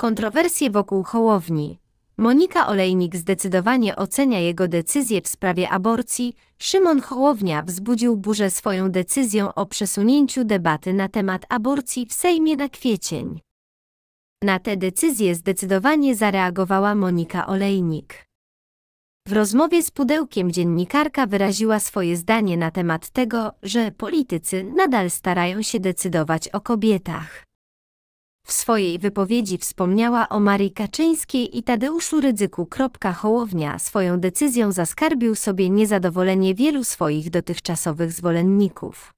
Kontrowersje wokół Hołowni. Monika Olejnik zdecydowanie ocenia jego decyzję w sprawie aborcji. Szymon Hołownia wzbudził burzę swoją decyzją o przesunięciu debaty na temat aborcji w Sejmie na kwiecień. Na tę decyzję zdecydowanie zareagowała Monika Olejnik. W rozmowie z Pudełkiem dziennikarka wyraziła swoje zdanie na temat tego, że politycy nadal starają się decydować o kobietach. W swojej wypowiedzi wspomniała o Marii Kaczyńskiej i Tadeuszu Rydzyku. Hołownia swoją decyzją zaskarbił sobie niezadowolenie wielu swoich dotychczasowych zwolenników.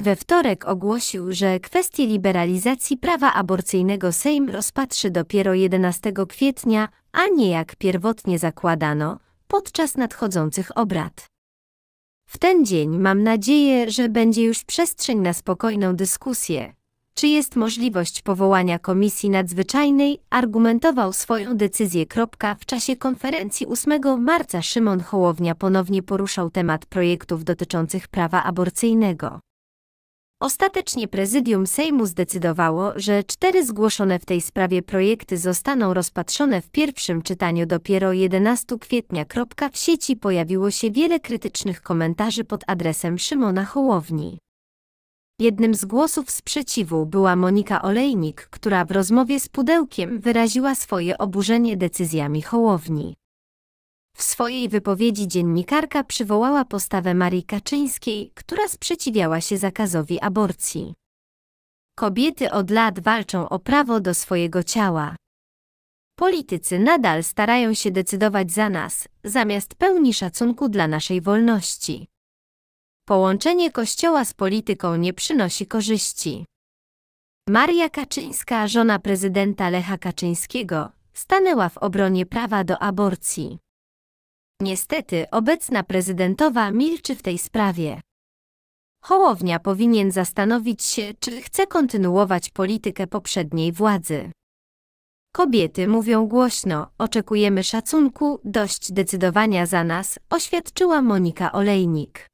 We wtorek ogłosił, że kwestię liberalizacji prawa aborcyjnego Sejm rozpatrzy dopiero 11 kwietnia, a nie jak pierwotnie zakładano, podczas nadchodzących obrad. W ten dzień mam nadzieję, że będzie już przestrzeń na spokojną dyskusję, czy jest możliwość powołania Komisji Nadzwyczajnej, argumentował swoją decyzję. W czasie konferencji 8 marca Szymon Hołownia ponownie poruszał temat projektów dotyczących prawa aborcyjnego. Ostatecznie prezydium Sejmu zdecydowało, że cztery zgłoszone w tej sprawie projekty zostaną rozpatrzone w pierwszym czytaniu dopiero 11 kwietnia. W sieci pojawiło się wiele krytycznych komentarzy pod adresem Szymona Hołowni. Jednym z głosów sprzeciwu była Monika Olejnik, która w rozmowie z Pudełkiem wyraziła swoje oburzenie decyzjami Hołowni. W swojej wypowiedzi dziennikarka przywołała postawę Marii Kaczyńskiej, która sprzeciwiała się zakazowi aborcji. Kobiety od lat walczą o prawo do swojego ciała. Politycy nadal starają się decydować za nas, zamiast pełni szacunku dla naszej wolności. Połączenie kościoła z polityką nie przynosi korzyści. Maria Kaczyńska, żona prezydenta Lecha Kaczyńskiego, stanęła w obronie prawa do aborcji. Niestety obecna prezydentowa milczy w tej sprawie. Hołownia powinien zastanowić się, czy chce kontynuować politykę poprzedniej władzy. Kobiety mówią głośno, oczekujemy szacunku, dość decydowania za nas, oświadczyła Monika Olejnik.